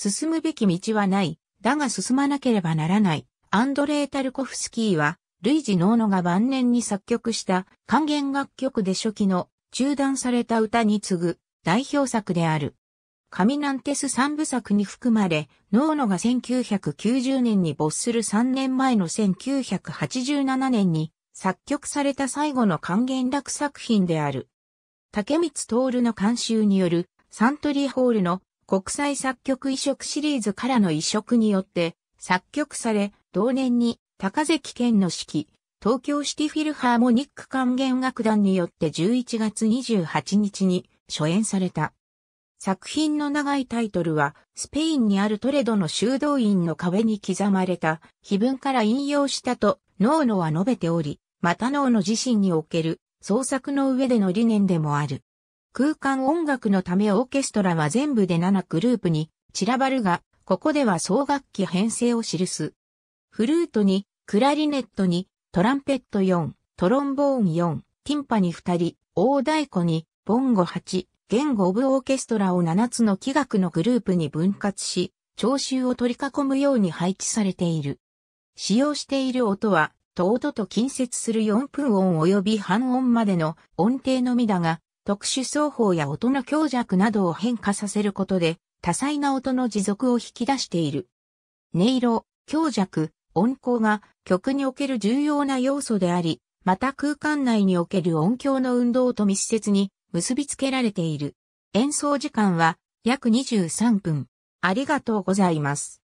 進むべき道はない。だが進まなければならない。アンドレー・タルコフスキーは、ルイジ・ノーノが晩年に作曲した還元楽曲で初期の中断された歌に次ぐ代表作である。カミナンテス三部作に含まれ、ノーノが1990年に没する3年前の1987年に作曲された最後の還元楽作品である。竹光徹の監修によるサントリーホールの国際作曲移植シリーズからの移植によって作曲され、同年に高関県の指揮、東京シティフィルハーモニック管弦楽団によって11月28日に初演された。作品の長いタイトルは、スペインにあるトレドの修道院の壁に刻まれた、碑文から引用したと、ノーノは述べており、またノーノ自身における、創作の上での理念でもある。空間音楽のためオーケストラは全部で7グループに散らばるが、ここでは総楽器編成を記す。フルートに、クラリネットに、トランペット4、トロンボーン4、ティンパに2人、大太鼓に、ボンゴ8、言語オブオーケストラを7つの器楽のグループに分割し、聴衆を取り囲むように配置されている。使用している音は、と音と近接する4分音及び半音までの音程のみだが、特殊奏法や音の強弱などを変化させることで、多彩な音の持続を引き出している。音色、強弱、音高が曲における重要な要素であり、また空間内における音響の運動と密接に結びつけられている。演奏時間は約23分。ありがとうございます。